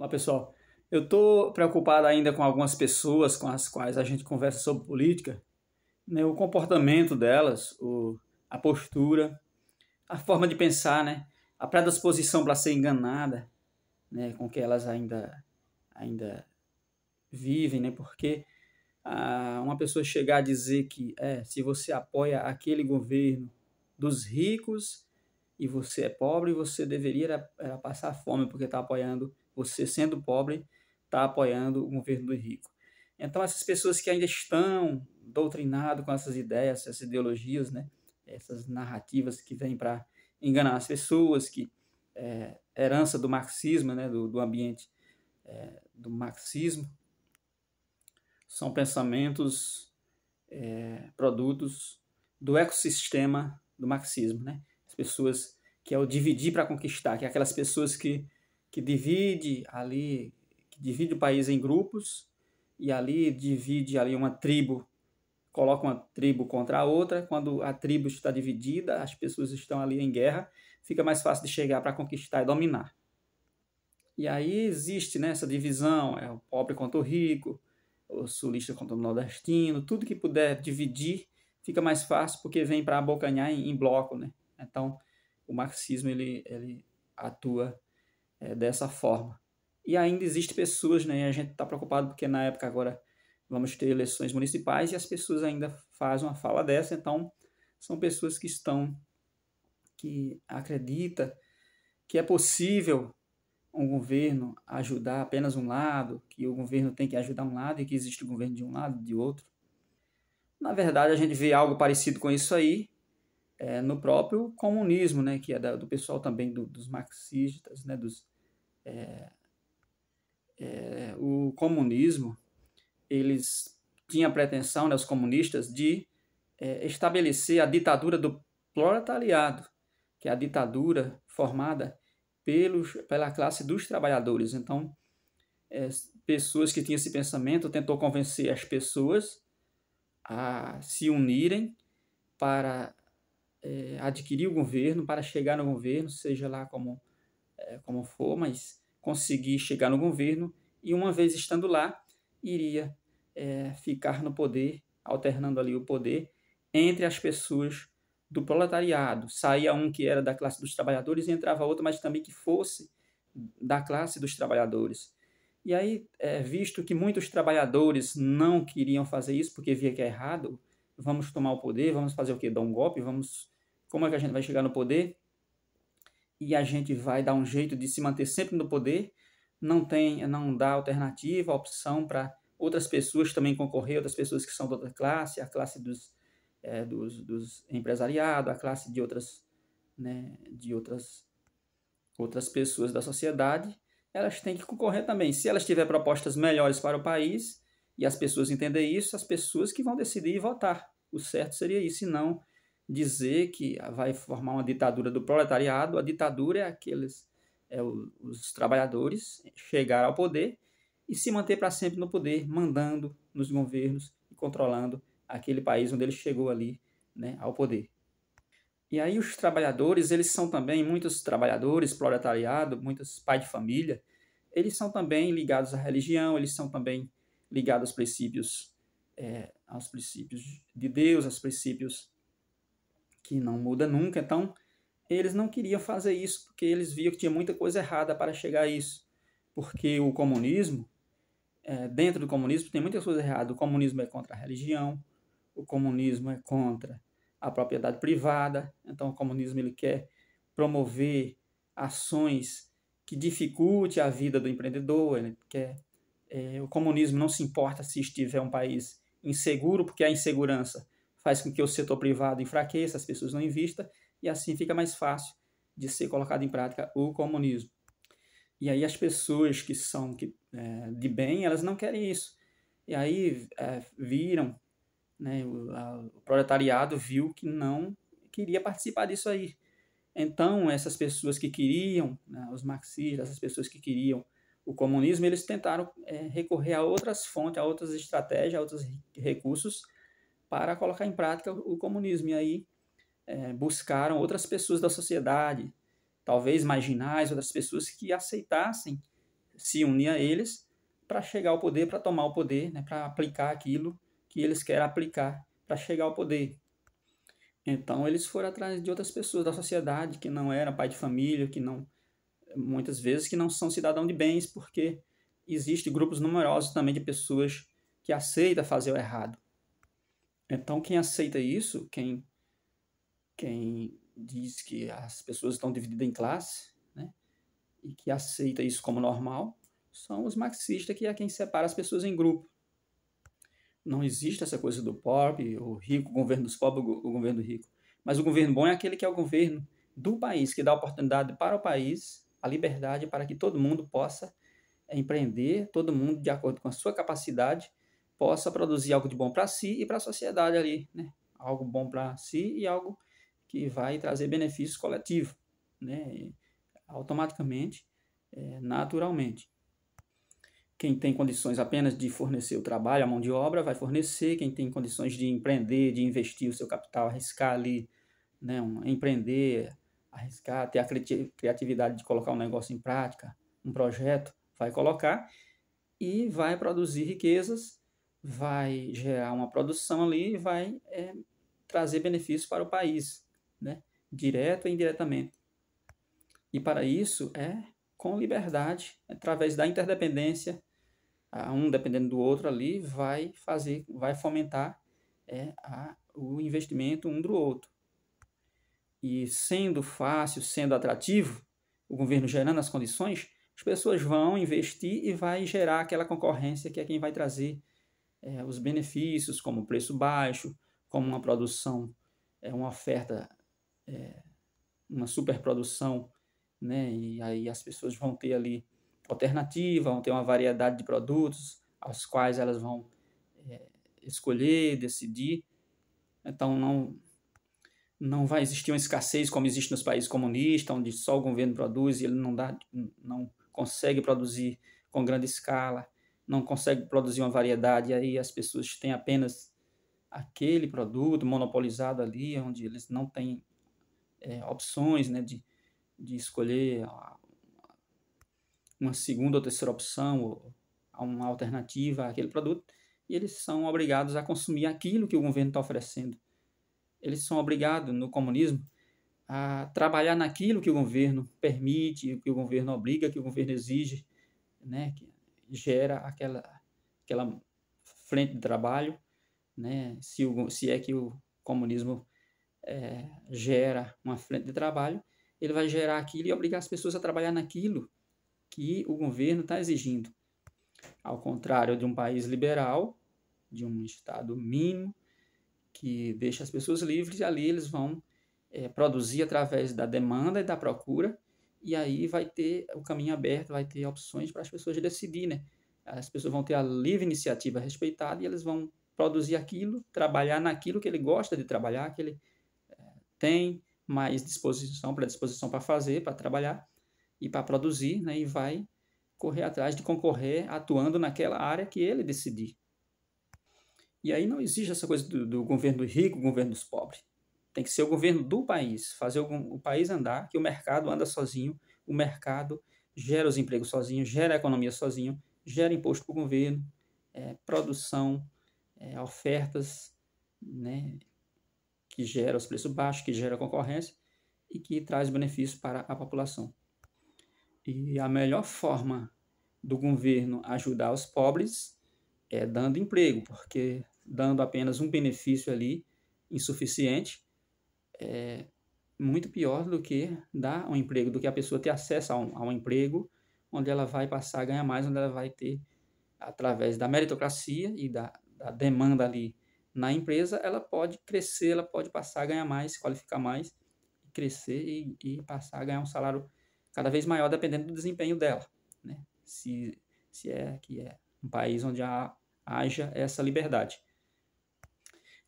Olá pessoal, eu estou preocupado ainda com algumas pessoas com as quais a gente conversa sobre política, né? o comportamento delas, o, a postura, a forma de pensar, né? a predisposição para ser enganada, né? com que elas ainda, ainda vivem, né? porque ah, uma pessoa chegar a dizer que é, se você apoia aquele governo dos ricos e você é pobre, você deveria era, era passar fome porque está apoiando você, sendo pobre, está apoiando o governo do rico. Então, essas pessoas que ainda estão doutrinadas com essas ideias, essas ideologias, né? essas narrativas que vêm para enganar as pessoas, que é, herança do marxismo, né? do, do ambiente é, do marxismo, são pensamentos, é, produtos do ecossistema do marxismo. Né? As pessoas que é o dividir para conquistar, que é aquelas pessoas que que divide ali, que divide o país em grupos e ali divide ali uma tribo, coloca uma tribo contra a outra. Quando a tribo está dividida, as pessoas estão ali em guerra, fica mais fácil de chegar para conquistar e dominar. E aí existe né, essa divisão, é o pobre contra o rico, o sulista contra o nordestino, tudo que puder dividir fica mais fácil porque vem para abocanhar em, em bloco, né? Então, o marxismo ele, ele atua é, dessa forma. E ainda existem pessoas, né, a gente está preocupado porque na época agora vamos ter eleições municipais e as pessoas ainda fazem uma fala dessa, então são pessoas que estão, que acredita que é possível um governo ajudar apenas um lado, que o governo tem que ajudar um lado e que existe o governo de um lado, de outro. Na verdade, a gente vê algo parecido com isso aí é, no próprio comunismo, né, que é da, do pessoal também do, dos marxistas, né, dos, é, é, o comunismo, eles tinham a pretensão, né, os comunistas, de é, estabelecer a ditadura do proletariado, que é a ditadura formada pelos, pela classe dos trabalhadores. Então, é, pessoas que tinham esse pensamento tentou convencer as pessoas a se unirem para é, adquirir o governo, para chegar no governo, seja lá como, é, como for, mas conseguir chegar no governo e, uma vez estando lá, iria é, ficar no poder, alternando ali o poder entre as pessoas do proletariado. Saía um que era da classe dos trabalhadores e entrava outro, mas também que fosse da classe dos trabalhadores. E aí, é, visto que muitos trabalhadores não queriam fazer isso porque via que é errado, vamos tomar o poder, vamos fazer o quê? Dar um golpe, vamos como é que a gente vai chegar no poder? E a gente vai dar um jeito de se manter sempre no poder. Não tem, não dá alternativa, opção para outras pessoas também concorrer, outras pessoas que são da outra classe, a classe dos, é, dos, dos empresariados, a classe de outras, né, de outras, outras pessoas da sociedade, elas têm que concorrer também. Se elas tiverem propostas melhores para o país e as pessoas entenderem isso, as pessoas que vão decidir e votar. O certo seria isso, e não dizer que vai formar uma ditadura do proletariado. A ditadura é aqueles é o, os trabalhadores chegar ao poder e se manter para sempre no poder, mandando nos governos e controlando aquele país onde ele chegou ali, né, ao poder. E aí os trabalhadores, eles são também muitos trabalhadores, proletariado, muitos pai de família, eles são também ligados à religião, eles são também ligados aos princípios, é, aos princípios de Deus, aos princípios que não muda nunca. Então, eles não queriam fazer isso porque eles viam que tinha muita coisa errada para chegar a isso. Porque o comunismo, é, dentro do comunismo, tem muitas coisas erradas. O comunismo é contra a religião, o comunismo é contra a propriedade privada. Então, o comunismo ele quer promover ações que dificulte a vida do empreendedor. Ele quer, é, o comunismo não se importa se estiver um país inseguro, porque a insegurança faz com que o setor privado enfraqueça, as pessoas não investam, e assim fica mais fácil de ser colocado em prática o comunismo. E aí as pessoas que são que, é, de bem, elas não querem isso. E aí é, viram, né, o, a, o proletariado viu que não queria participar disso aí. Então, essas pessoas que queriam, né, os marxistas, essas pessoas que queriam o comunismo, eles tentaram é, recorrer a outras fontes, a outras estratégias, a outros recursos, para colocar em prática o, comunismo. E aí é, buscaram outras pessoas da sociedade, talvez marginais, outras pessoas que aceitassem se unir a eles para chegar ao poder, para tomar o poder, né, para aplicar aquilo que eles querem aplicar para chegar ao poder. Então eles foram atrás de outras pessoas da sociedade que não eram pai de família, que não muitas vezes que não são cidadão de bens, porque existem grupos numerosos também de pessoas que aceitam fazer o errado. Então, quem aceita isso, quem, quem diz que as pessoas estão divididas em classe, né, e que aceita isso como normal, são os marxistas, que é quem separa as pessoas em grupo. Não existe essa coisa do pobre, o rico, o governo dos pobres, o governo rico. Mas o governo bom é aquele que é o governo do país, que dá oportunidade para o país, a liberdade para que todo mundo possa empreender, todo mundo de acordo com a sua capacidade possa produzir algo de bom para si e para a sociedade ali, né? Algo bom para si e algo que vai trazer benefícios coletivo, né? automaticamente, é, naturalmente. Quem tem condições apenas de fornecer o trabalho, a mão de obra, vai fornecer. Quem tem condições de empreender, de investir o seu capital, arriscar ali, né? Um, empreender, arriscar, ter a criatividade de colocar um negócio em prática, um projeto, vai colocar e vai produzir riquezas vai gerar uma produção ali e vai é, trazer benefícios para o país, né? direto e indiretamente. E para isso é com liberdade, através da interdependência, um dependendo do outro ali, vai fazer, vai fomentar é, a, o investimento um do outro. E sendo fácil, sendo atrativo, o governo gerando as condições, as pessoas vão investir e vai gerar aquela concorrência que é quem vai trazer é, os benefícios, como preço baixo, como uma produção, é, uma oferta, é, uma superprodução, né? e aí as pessoas vão ter ali alternativa, vão ter uma variedade de produtos aos quais elas vão é, escolher, decidir. Então não não vai existir uma escassez como existe nos países comunistas, onde só o governo produz e ele não dá não consegue produzir com grande escala não consegue produzir uma variedade, aí as pessoas têm apenas aquele produto monopolizado ali, onde eles não têm é, opções né, de, de escolher uma segunda ou terceira opção, ou uma alternativa àquele produto, e eles são obrigados a consumir aquilo que o governo está oferecendo. Eles são obrigados, no comunismo, a trabalhar naquilo que o governo permite, que o governo obriga, que o governo exige, né? Que gera aquela, aquela frente de trabalho, né? se, o, se é que o comunismo é, gera uma frente de trabalho, ele vai gerar aquilo e obrigar as pessoas a trabalhar naquilo que o governo está exigindo. Ao contrário de um país liberal, de um Estado mínimo, que deixa as pessoas livres, e ali eles vão é, produzir através da demanda e da procura e aí vai ter o caminho aberto, vai ter opções para as pessoas decidir, né? As pessoas vão ter a livre iniciativa respeitada e eles vão produzir aquilo, trabalhar naquilo que ele gosta de trabalhar, que ele eh, tem mais disposição, predisposição para fazer, para trabalhar e para produzir, né? E vai correr atrás de concorrer atuando naquela área que ele decidir. E aí não existe essa coisa do, do governo rico, governo dos pobres. Tem que ser o governo do país, fazer o, país andar, que o mercado anda sozinho, o mercado gera os empregos sozinho, gera a economia sozinho, gera imposto para o governo, é, produção, é, ofertas, né, que gera os preços baixos, que gera concorrência e que traz benefícios para a população. E a melhor forma do governo ajudar os pobres é dando emprego, porque dando apenas um benefício ali insuficiente é muito pior do que dar um emprego, do que a pessoa ter acesso a um, a um emprego onde ela vai passar a ganhar mais, onde ela vai ter, através da meritocracia e da, da demanda ali na empresa, ela pode crescer, ela pode passar a ganhar mais, se qualificar mais, crescer e, e, passar a ganhar um salário cada vez maior, dependendo do desempenho dela. Né? Se, se é que é um país onde há, haja essa liberdade.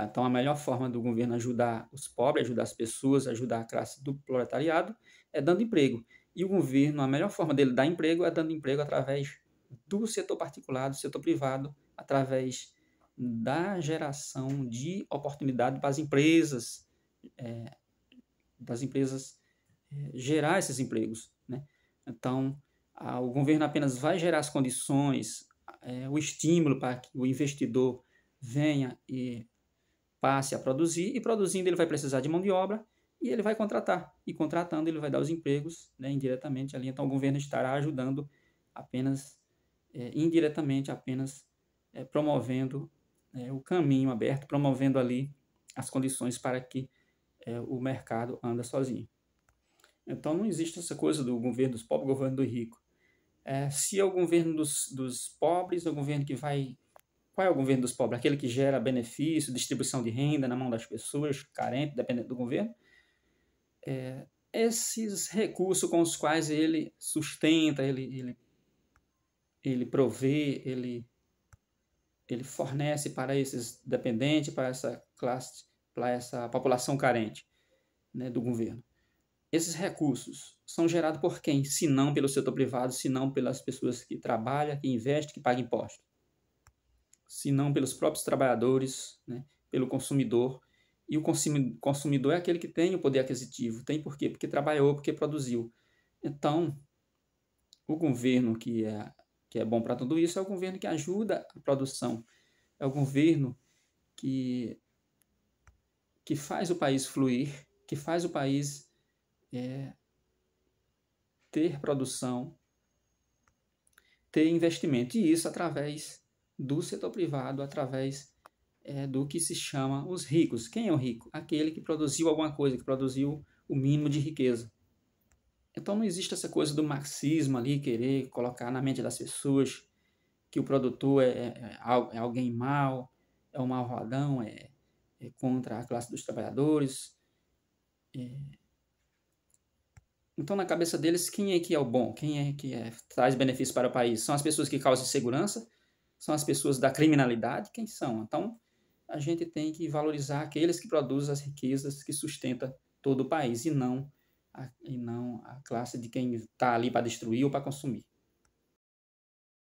Então, a melhor forma do governo ajudar os pobres, ajudar as pessoas, ajudar a classe do proletariado é dando emprego. E o governo, a melhor forma dele dar emprego é dando emprego através do setor particular, do setor privado, através da geração de oportunidade para as empresas, é, das empresas é, gerar esses empregos. Né? Então, a, o governo apenas vai gerar as condições, é, o estímulo para que o investidor venha e passe a produzir, e produzindo ele vai precisar de mão de obra e ele vai contratar. E contratando ele vai dar os empregos né, indiretamente ali. Então o governo estará ajudando apenas, é, indiretamente, apenas é, promovendo é, o caminho aberto, promovendo ali as condições para que eh, o mercado anda sozinho. Então não existe essa coisa do governo dos pobres, governo do rico. se é o governo dos, dos pobres, é o governo que vai qual é o governo dos pobres? Aquele que gera benefício, distribuição de renda na mão das pessoas, carente, dependentes do governo? É, esses recursos com os quais ele sustenta, ele, ele, ele provê, ele, ele fornece para esses dependentes, para essa classe, para essa população carente né, do governo. Esses recursos são gerados por quem? Se não pelo setor privado, se não pelas pessoas que trabalham, que investem, que pagam impostos se não pelos próprios trabalhadores, né, pelo consumidor. E o consumidor é aquele que tem o poder aquisitivo. Tem por quê? Porque trabalhou, porque produziu. Então, o governo que é, que é bom para tudo isso é o governo que ajuda a produção. É o governo que, que faz o país fluir, que faz o país é, ter produção, ter investimento. E isso através do setor privado através é, do que se chama os ricos. Quem é o rico? Aquele que produziu alguma coisa, que produziu o mínimo de riqueza. Então não existe essa coisa do marxismo ali, querer colocar na mente das pessoas que o produtor é, é, é, é alguém mau, é um malvadão, é, é contra a classe dos trabalhadores. É. Então, na cabeça deles, quem é que é o bom? Quem é que é, traz benefício para o país? São as pessoas que causam insegurança? são as pessoas da criminalidade, quem são? Então, a gente tem que valorizar aqueles que produzem as riquezas que sustenta todo o país e não a, e não a classe de quem está ali para destruir ou para consumir.